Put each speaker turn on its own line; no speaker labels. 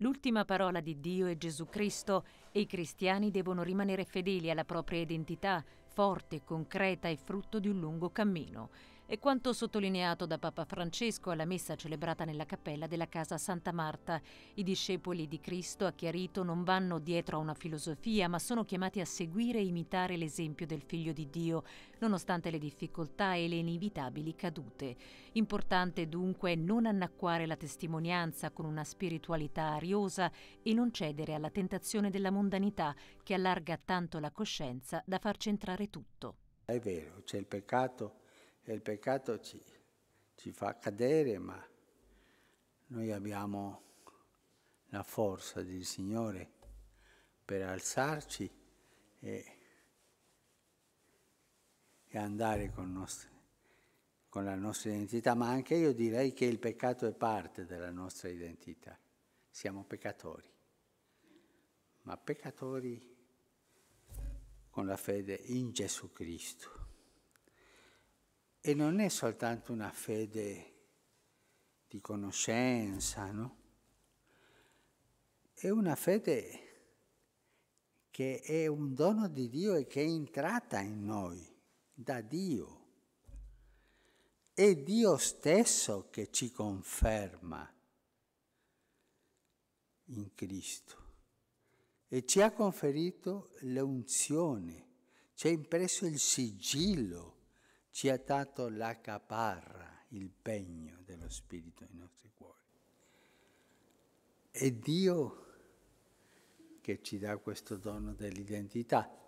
L'ultima parola di Dio è Gesù Cristo e i cristiani devono rimanere fedeli alla propria identità, forte, concreta e frutto di un lungo cammino. È quanto sottolineato da Papa Francesco alla messa celebrata nella cappella della casa Santa Marta. I discepoli di Cristo, ha chiarito, non vanno dietro a una filosofia, ma sono chiamati a seguire e imitare l'esempio del Figlio di Dio, nonostante le difficoltà e le inevitabili cadute. Importante dunque non annacquare la testimonianza con una spiritualità ariosa e non cedere alla tentazione della mondanità che allarga tanto la coscienza da farci entrare tutto.
È vero, c'è il peccato e il peccato ci, ci fa cadere, ma noi abbiamo la forza del Signore per alzarci e, e andare con, nostri, con, la nostra identità, ma anche io direi che il peccato è parte della nostra identità. Siamo peccatori, ma peccatori con la fede in Gesù Cristo. E non è soltanto una fede di conoscenza, no? È una fede che è un dono di Dio e che è entrata in noi da Dio. È Dio stesso che ci conferma in Cristo e ci ha conferito l'unzione, ci ha impresso il sigillo ci ha dato la caparra, il pegno dello Spirito nei nostri cuori. È Dio che ci dà questo dono dell'identità.